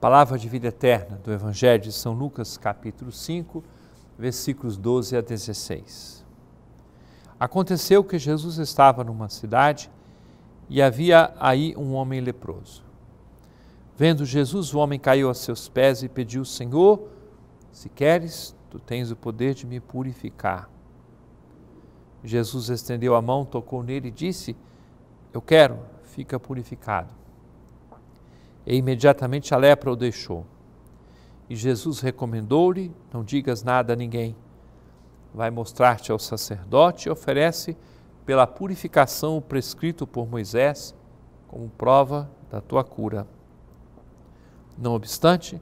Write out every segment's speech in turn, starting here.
Palavra de vida eterna do Evangelho de São Lucas, capítulo 5, versículos 12 a 16. Aconteceu que Jesus estava numa cidade e havia aí um homem leproso. Vendo Jesus, o homem caiu a seus pés e pediu: Senhor, se queres, tu tens o poder de me purificar. Jesus estendeu a mão, tocou nele e disse: Eu quero, fica purificado. E imediatamente a lepra o deixou. E Jesus recomendou-lhe: Não digas nada a ninguém. Vai mostrar-te ao sacerdote e oferece pela purificação o prescrito por Moisés como prova da tua cura. Não obstante,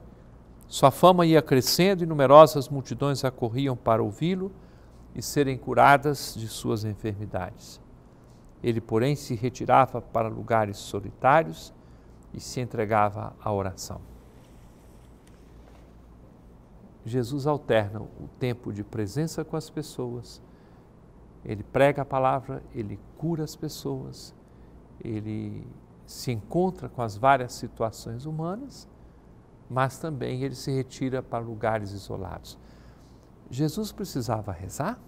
sua fama ia crescendo e numerosas multidões acorriam para ouvi-lo e serem curadas de suas enfermidades. Ele, porém, se retirava para lugares solitários e se entregava à oração. Jesus alterna o tempo de presença com as pessoas, ele prega a palavra, ele cura as pessoas, ele se encontra com as várias situações humanas, mas também ele se retira para lugares isolados. Jesus precisava rezar?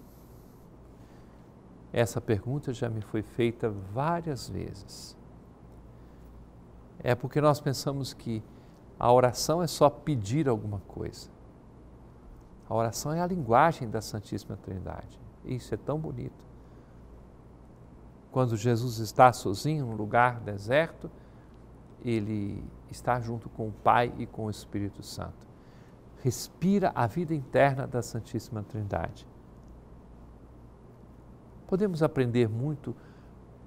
Essa pergunta já me foi feita várias vezes é porque nós pensamos que a oração é só pedir alguma coisa. A oração é a linguagem da Santíssima Trindade. Isso é tão bonito. Quando Jesus está sozinho num lugar deserto, ele está junto com o Pai e com o Espírito Santo. Respira a vida interna da Santíssima Trindade. Podemos aprender muito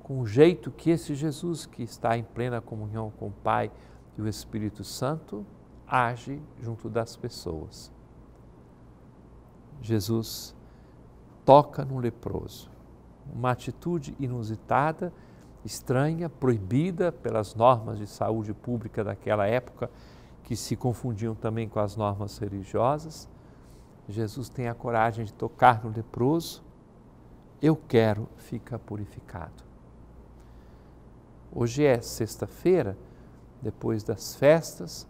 com o jeito que esse Jesus, que está em plena comunhão com o Pai e o Espírito Santo, age junto das pessoas. Jesus toca no leproso, uma atitude inusitada, estranha, proibida pelas normas de saúde pública daquela época, que se confundiam também com as normas religiosas. Jesus tem a coragem de tocar no leproso. Eu quero, fica purificado. Hoje é sexta-feira, depois das festas,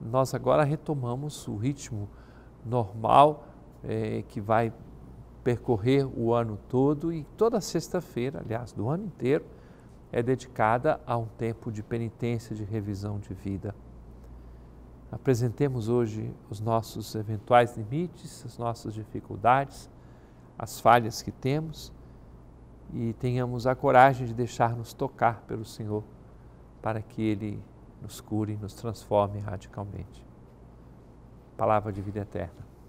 nós agora retomamos o ritmo normal é, que vai percorrer o ano todo e toda sexta-feira, aliás, do ano inteiro, é dedicada a um tempo de penitência, de revisão de vida. Apresentemos hoje os nossos eventuais limites, as nossas dificuldades, as falhas que temos e tenhamos a coragem de deixar-nos tocar pelo Senhor para que Ele nos cure, nos transforme radicalmente. Palavra de vida eterna.